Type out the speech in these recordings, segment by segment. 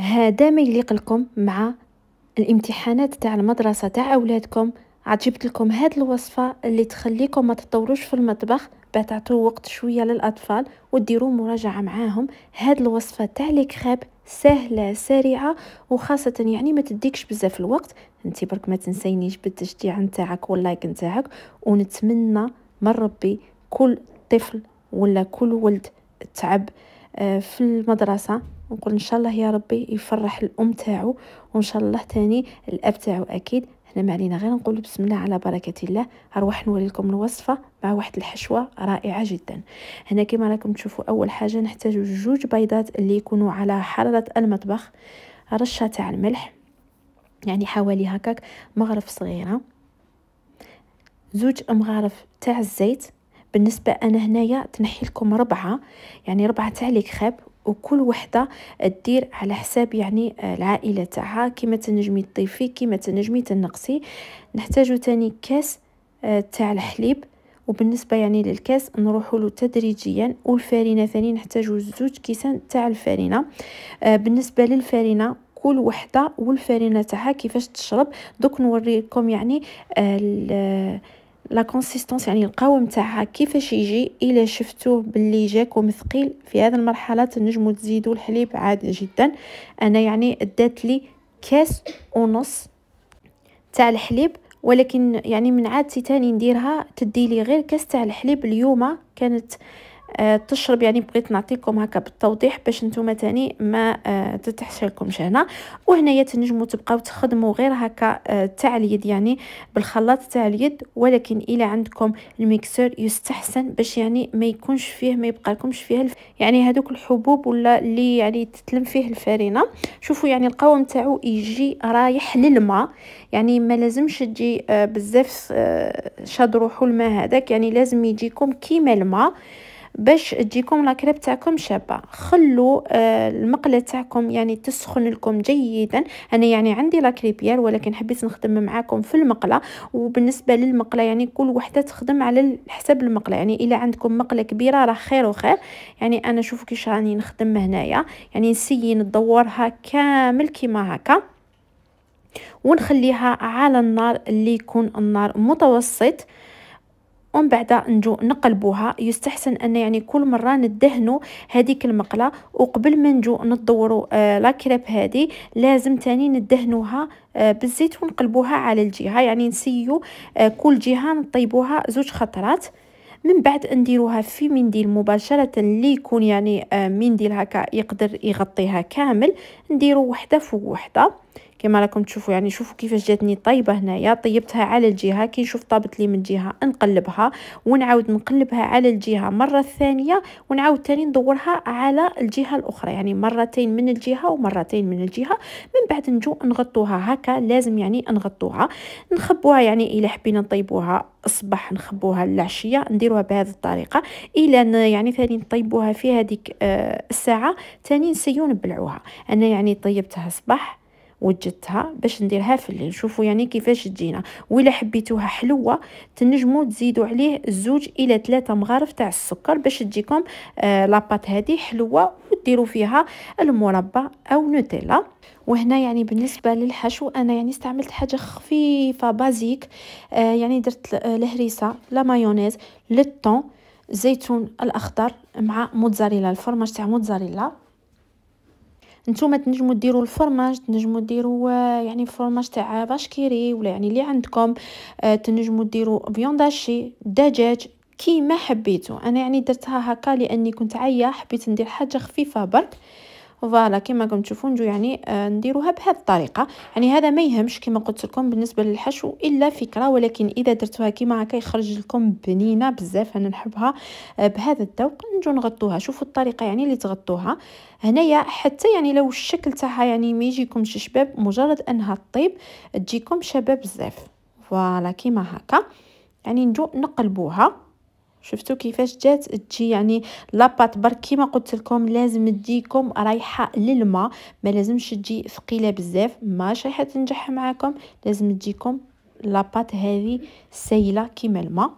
هذا ما يليق لكم مع الامتحانات تاع المدرسه تاع اولادكم عاد جبت لكم هاد الوصفه اللي تخليكم ما تطوروش في المطبخ باه وقت شويه للاطفال وديروا مراجعه معاهم هاد الوصفه تاع لي سهله سريعه وخاصه يعني ما تديكش بزاف الوقت انت برك ما تنسينيش بالتشجيع نتاعك واللايك نتاعك ونتمنى من ربي كل طفل ولا كل ولد تعب آه، في المدرسه ونقول ان شاء الله يا ربي يفرح الام تاعو وان شاء الله تاني الاب تاعو اكيد هنا ما علينا غير نقول بسم الله على بركه الله اروح نوري لكم الوصفه مع واحد الحشوه رائعه جدا هنا كما راكم تشوفوا اول حاجه نحتاج جوج بيضات اللي يكونوا على حراره المطبخ رشه تاع الملح يعني حوالي هكاك مغرف صغيره زوج مغارف تاع الزيت بالنسبه انا هنايا تنحي لكم ربعه يعني ربعه تاع لي وكل وحده دير على حساب يعني آه، العائله تاعها كما تنجمي تضيفي كما تنجمي تنقصي نحتاجو تاني كاس آه، تاع الحليب وبالنسبه يعني للكاس نروحوا له تدريجيا والفارينه ثاني نحتاجو زوج كيسان تاع الفارينه آه، بالنسبه للفارينه كل وحده والفرينه تاعها كيفاش تشرب دوك نوريكم يعني لا كونسيستونس يعني القوام تاعها كيفاش يجي الا شفتوه باللي جاكم ثقيل في هذه المرحله تنجموا تزيدوا الحليب عادي جدا انا يعني ادات لي كاس ونص تاع الحليب ولكن يعني من عادتي تاني نديرها تدي لي غير كاس تاع الحليب اليوم كانت آه تشرب يعني بغيت نعطيكم هكا بالتوضيح باش نتوما تاني ما آه تتحشلكمش هنا وهنايا تنجموا تبقاو تخدموا غير هكا آه تاع اليد يعني بالخلاط تاع اليد ولكن الا عندكم الميكسور يستحسن باش يعني ما يكونش فيه ما يبقى لكمش فيه الف... يعني هذوك الحبوب ولا اللي يعني تتلم فيه الفرينه شوفوا يعني القوام تاعو يجي رايح للماء يعني ما لازمش تجي آه، بزاف آه، شاد روحو الماء هذاك يعني لازم يجيكم كيما الماء باش تجيكم لاكريب تاعكم شابه خلوا آه المقله تاعكم يعني تسخن لكم جيدا انا يعني عندي لاكريبيير ولكن حبيت نخدم معاكم في المقله وبالنسبه للمقله يعني كل وحده تخدم على حسب المقله يعني الا عندكم مقله كبيره راه خير وخير يعني انا شوفوا كيش راني نخدم هنايا يعني نسيي ندورها كامل كيما هكا ونخليها على النار اللي يكون النار متوسط ومن بعد نجو نقلبوها يستحسن ان يعني كل مره ندهنوا هذيك المقله وقبل ما نجو ندوروا آه لا كريب هذه لازم تاني ندهنوها آه بالزيت ونقلبوها على الجهه يعني نسيو آه كل جهه نطيبوها زوج خطرات من بعد نديروها في منديل مباشره اللي يكون يعني آه منديل هكا يقدر يغطيها كامل نديرو وحده فوق وحده كما راكم تشوفوا يعني شوفوا كيفاش جاتني طيبه هنايا طيبتها على الجهه كي نشوف طابت لي من جهه نقلبها ونعاود نقلبها على الجهه مره ثانيه ونعاود تاني ندورها على الجهه الاخرى يعني مرتين من الجهه ومرتين من الجهه من بعد نجو نغطوها هكا لازم يعني نغطوها نخبوها يعني الا حبينا نطيبوها الصباح نخبوها العشيه نديروها بهذه الطريقه الا يعني ثاني نطيبوها في هذيك آه، الساعه ثاني نسيو نبلعوها انا يعني طيبتها صباح وجدتها باش نديرها في الليل شوفوا يعني كيفاش تجينا ولا حبيتوها حلوه تنجموا تزيدوا عليه زوج الى ثلاثه مغارف تاع السكر باش تجيكم آه لاباط هذه حلوه وديروا فيها المربى او نوتيلا وهنا يعني بالنسبه للحشو انا يعني استعملت حاجه خفيفه بازيك آه يعني درت آه، الهريسه لا مايونيز للطون زيتون الاخضر مع موتزاريلا الفرماج تاع موتزاريلا نتوما تنجموا ديروا الفرماج تنجموا ديروا آه، يعني فرماج تاع باشكيري ولا يعني اللي عندكم تنجموا ديروا بيون داشي دجاج كيما حبيتو انا يعني درتها هكا لاني كنت عيا حبيت ندير حاجه خفيفه برك فوالا كيما راكم تشوفوا نجو يعني آه، نديروها بهذه الطريقه يعني هذا ما يهمش كيما قلت لكم بالنسبه للحشو الا فكره ولكن اذا درتوها كيما هكا يخرج لكم بنينه بزاف انا نحبها آه، بهذا الذوق نجو نغطوها شوفوا الطريقه يعني اللي تغطوها هنايا حتى يعني لو الشكل تاعها يعني ما يجيكمش شباب مجرد انها طيب تجيكم شباب بزاف فوالا كيما هكا يعني نجو نقلبوها شفتوا كيفاش جات تجي يعني لاباط برك كيما قلت لكم لازم تجيكم رايحه للماء ما لازمش تجي ثقيله بزاف ماشي راح تنجح معاكم لازم تجيكم لاباط هذه سايله كيما الماء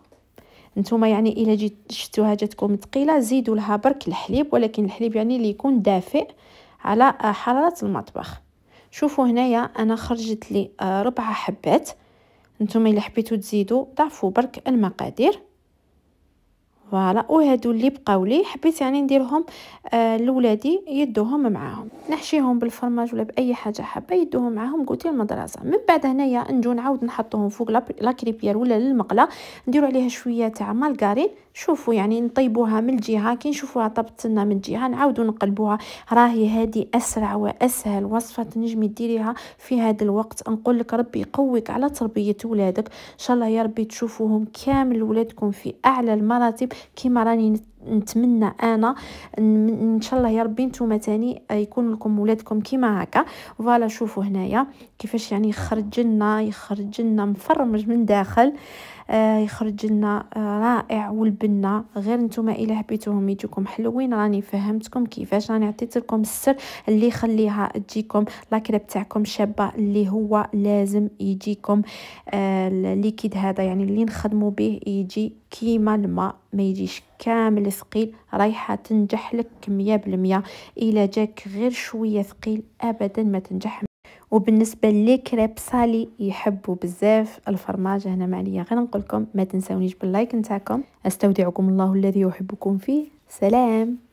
نتوما يعني الا جيت شفتوها جاتكم ثقيله زيدوا لها برك الحليب ولكن الحليب يعني اللي يكون دافئ على حراره المطبخ شوفوا هنايا انا خرجت لي آه، ربع حبات نتوما الا حبيتو تزيدوا ضعفوا برك المقادير فوالا وهادو اللي بقاو لي حبيت يعني نديرهم آه لولادي يدوهم معاهم نحشيهم بالفرماج ولا باي حاجه حابه يدوهم معاهم كوتي المدرسه من بعد هنايا نجو نعاود نحطوهم فوق لا كريبيير ولا للمقله نديرو عليها شويه تاع مالغارين شوفوا يعني نطيبوها من الجهه كي نشوفوها طبت لنا من الجهه نعاودو نقلبوها راهي هذه اسرع واسهل وصفه تنجمي ديريها في هذا الوقت نقول لك ربي يقويك على تربيه ولادك ان شاء الله يا ربي تشوفوهم كامل ولادكم في اعلى المراتب كما راني نتمنى انا ان شاء الله يا ربي نتوما تاني يكون لكم ولادكم كيما هكا فوالا شوفوا هنايا كيفاش يعني يخرج لنا يخرج لنا مفرمج من داخل آه، يخرج لنا آه، رائع والبنه غير نتوما الا حبيتوهم يجيكم حلوين راني فهمتكم كيفاش راني عطيت لكم السر اللي يخليها تجيكم لاكريب تاعكم شابه اللي هو لازم يجيكم آه، الليكيد هذا يعني اللي نخدموا به يجي كيما الماء ما يجيش كامل ثقيل رايحه تنجح لك 100% الا جاك غير شويه ثقيل ابدا ما تنجح وبالنسبه لي كريب صالي يحبوا بزاف الفرماج هنا معليا غير نقول لكم ما تنسونيش باللايك نتاعكم استودعكم الله الذي يحبكم فيه سلام